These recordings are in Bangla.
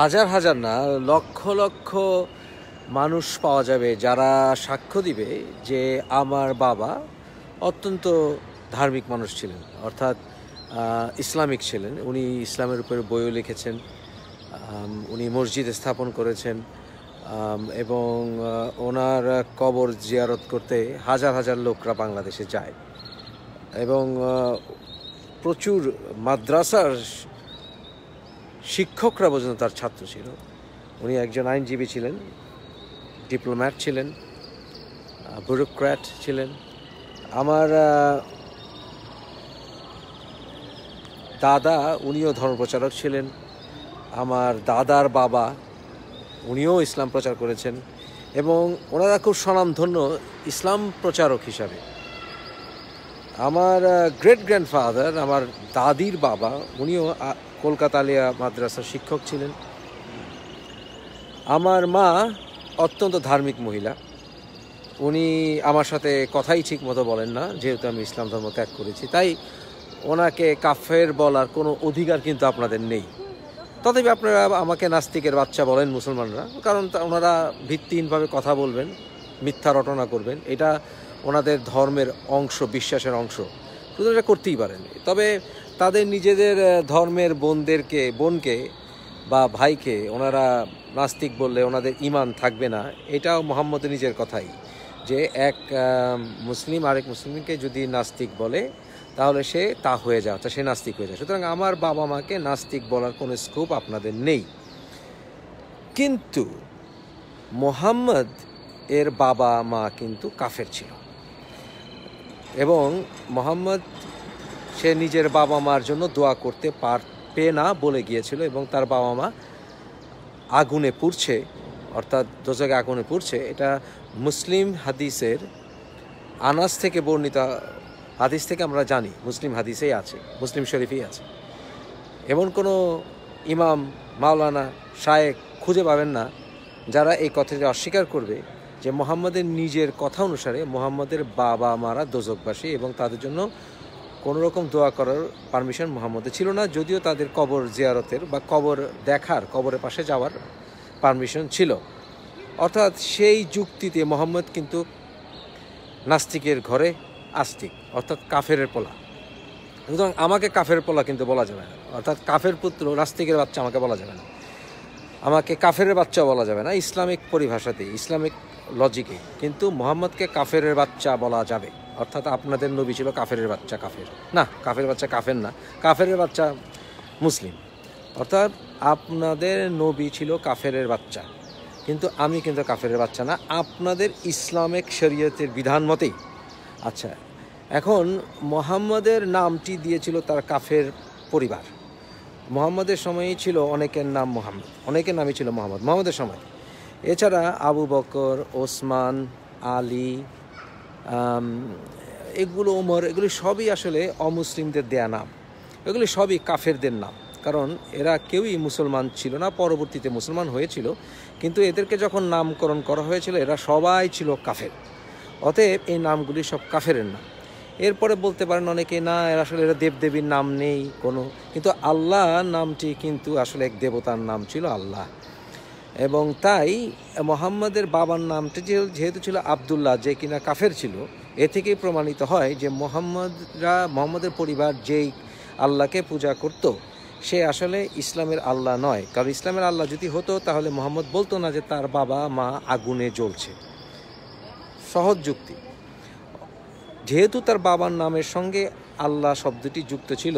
হাজার হাজার না লক্ষ লক্ষ মানুষ পাওয়া যাবে যারা সাক্ষ্য দিবে যে আমার বাবা অত্যন্ত ধার্মিক মানুষ ছিলেন অর্থাৎ ইসলামিক ছিলেন উনি ইসলামের উপরে বইও লিখেছেন উনি মসজিদ স্থাপন করেছেন এবং ওনার কবর জিয়ারত করতে হাজার হাজার লোকরা বাংলাদেশে যায় এবং প্রচুর মাদ্রাসার শিক্ষকরা পর্যন্ত তার ছাত্র ছিল উনি একজন আইনজীবী ছিলেন ডিপ্লোম্যাট ছিলেন ব্যুরোক্র্যাট ছিলেন আমার দাদা উনিও ধর্মপ্রচারক ছিলেন আমার দাদার বাবা উনিও ইসলাম প্রচার করেছেন এবং ওনারা খুব স্বনামধন্য ইসলাম প্রচারক হিসাবে আমার গ্রেট গ্র্যান্ডফাদার আমার দাদির বাবা উনিও কলকাতা আলিয়া মাদ্রাসার শিক্ষক ছিলেন আমার মা অত্যন্ত ধার্মিক মহিলা উনি আমার সাথে কথাই ঠিক মতো বলেন না যেহেতু আমি ইসলাম ধর্ম ত্যাগ করেছি তাই ওনাকে কাফের বলার কোনো অধিকার কিন্তু আপনাদের নেই তথাপি আপনারা আমাকে নাস্তিকের বাচ্চা বলেন মুসলমানরা কারণ ওনারা ভিত্তিহীনভাবে কথা বলবেন মিথ্যা রটনা করবেন এটা ওনাদের ধর্মের অংশ বিশ্বাসের অংশ শুধু এটা করতেই পারেন তবে তাদের নিজেদের ধর্মের বোনদেরকে বোনকে বা ভাইকে ওনারা নাস্তিক বললে ওনাদের ইমান থাকবে না এটাও মোহাম্মদ নিজের কথাই যে এক মুসলিম আরেক মুসলিমকে যদি নাস্তিক বলে তাহলে সে তা হয়ে যায় অর্থাৎ সে নাস্তিক হয়ে যায় সুতরাং আমার বাবা মাকে নাস্তিক বলার কোনো স্কোপ আপনাদের নেই কিন্তু মোহাম্মদ এর বাবা মা কিন্তু কাফের ছিল এবং মোহাম্মদ সে নিজের বাবা মার জন্য দোয়া করতে পারবে না বলে গিয়েছিল এবং তার বাবা মা আগুনে পুড়ছে অর্থাৎ দোজাকে আগুনে পুড়ছে এটা মুসলিম হাদিসের আনাস থেকে বর্ণিত হাদিস থেকে আমরা জানি মুসলিম হাদিসেই আছে মুসলিম শরীফেই আছে এমন কোনো ইমাম মাওলানা শায়েক খুঁজে পাবেন না যারা এই কথাটি অস্বীকার করবে যে মোহাম্মদের নিজের কথা অনুসারে মোহাম্মদের বাবা মারা দোজকবাসী এবং তাদের জন্য কোনো রকম দোয়া করার পারমিশন মোহাম্মদে ছিল না যদিও তাদের কবর জিয়ারতের বা কবর দেখার কবরের পাশে যাওয়ার পারমিশন ছিল অর্থাৎ সেই যুক্তিতে মোহাম্মদ কিন্তু নাস্তিকের ঘরে আস্তিক অর্থাৎ কাফের পোলা সুতরাং আমাকে কাফের পোলা কিন্তু বলা যাবে না অর্থাৎ কাফের পুত্র নাস্তিকের বাচ্চা আমাকে বলা যাবে না আমাকে কাফের বাচ্চা বলা যাবে না ইসলামিক পরিভাষাতে ইসলামিক লজিকে কিন্তু মোহাম্মদকে কাফের বাচ্চা বলা যাবে অর্থাৎ আপনাদের নবী ছিল কাফের বাচ্চা কাফের না কাফের বাচ্চা কাফের না কাফের বাচ্চা মুসলিম অর্থাৎ আপনাদের নবী ছিল কাফের বাচ্চা কিন্তু আমি কিন্তু কাফের বাচ্চা না আপনাদের ইসলামিক শরীয়তের বিধান মতেই আচ্ছা এখন মোহাম্মদের নামটি দিয়েছিল তার কাফের পরিবার মোহাম্মদের সময়ই ছিল অনেকের নাম মোহাম্মদ অনেকের নামই ছিল মোহাম্মদ মোহাম্মদের সময় এছাড়া আবু বকর ওসমান আলী এগুলো ওমর এগুলি সবই আসলে অমুসলিমদের দেয়া নাম এগুলি সবই কাফেরদের নাম কারণ এরা কেউই মুসলমান ছিল না পরবর্তীতে মুসলমান হয়েছিল কিন্তু এদেরকে যখন নামকরণ করা হয়েছিল এরা সবাই ছিল কাফের অতএব এই নামগুলি সব কাফেরের নাম এরপরে বলতে পারেন অনেকে না এরা আসলে এরা দেবদেবীর নাম নেই কোনো কিন্তু আল্লাহ নামটি কিন্তু আসলে এক দেবতার নাম ছিল আল্লাহ এবং তাই মোহাম্মদের বাবার নামটি যেহেতু ছিল আবদুল্লাহ যে কিনা কাফের ছিল এ থেকেই প্রমাণিত হয় যে মোহাম্মদরা মোহাম্মদের পরিবার যেই আল্লাহকে পূজা করত সে আসলে ইসলামের আল্লাহ নয় কারণ ইসলামের আল্লাহ যদি হতো তাহলে মোহাম্মদ বলতো না যে তার বাবা মা আগুনে জ্বলছে সহজ যুক্তি যেহেতু তার বাবার নামের সঙ্গে আল্লাহ শব্দটি যুক্ত ছিল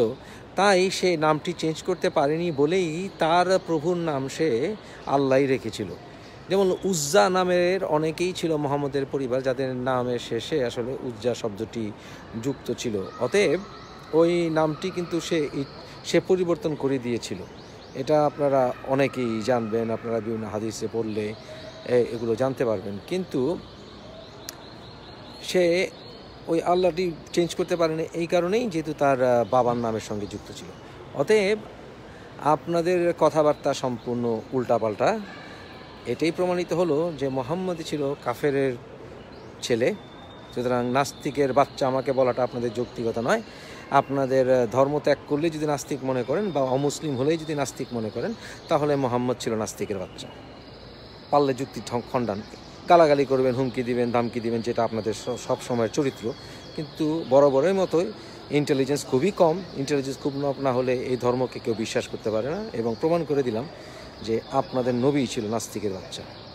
তাই সে নামটি চেঞ্জ করতে পারেনি বলেই তার প্রভুর নাম সে আল্লাহ রেখেছিল যেমন উজ্জা নামের অনেকেই ছিল মোহাম্মদের পরিবার যাদের নামের শেষে আসলে উজ্জা শব্দটি যুক্ত ছিল অতএব ওই নামটি কিন্তু সে সে পরিবর্তন করে দিয়েছিল এটা আপনারা অনেকেই জানবেন আপনারা বিভিন্ন হাদিসে পড়লে এগুলো জানতে পারবেন কিন্তু সে ওই আল্লাহটি চেঞ্জ করতে পারেনি এই কারণেই যেহেতু তার বাবার নামের সঙ্গে যুক্ত ছিল অতএব আপনাদের কথাবার্তা সম্পূর্ণ উল্টাপাল্টা এটাই প্রমাণিত হলো যে মোহাম্মদ ছিল কাফেরের ছেলে সুতরাং নাস্তিকের বাচ্চা আমাকে বলাটা আপনাদের যৌক্তিকতা নয় আপনাদের ধর্ম ত্যাগ করলে যদি নাস্তিক মনে করেন বা অমুসলিম হলেই যদি নাস্তিক মনে করেন তাহলে মোহাম্মদ ছিল নাস্তিকের বাচ্চা পাল্লে যুক্তি খণ্ডান গালাগালি করবেন হুমকি দিবেন ধামকি দিবেন যেটা আপনাদের সব সময় চরিত্র কিন্তু বরাবরের মতোই ইন্টেলিজেন্স খুবই কম ইন্টেলিজেন্স খুব না হলে এই ধর্মকে কেউ বিশ্বাস করতে পারে না এবং প্রমাণ করে দিলাম যে আপনাদের নবী ছিল নাস্তিকের বাচ্চা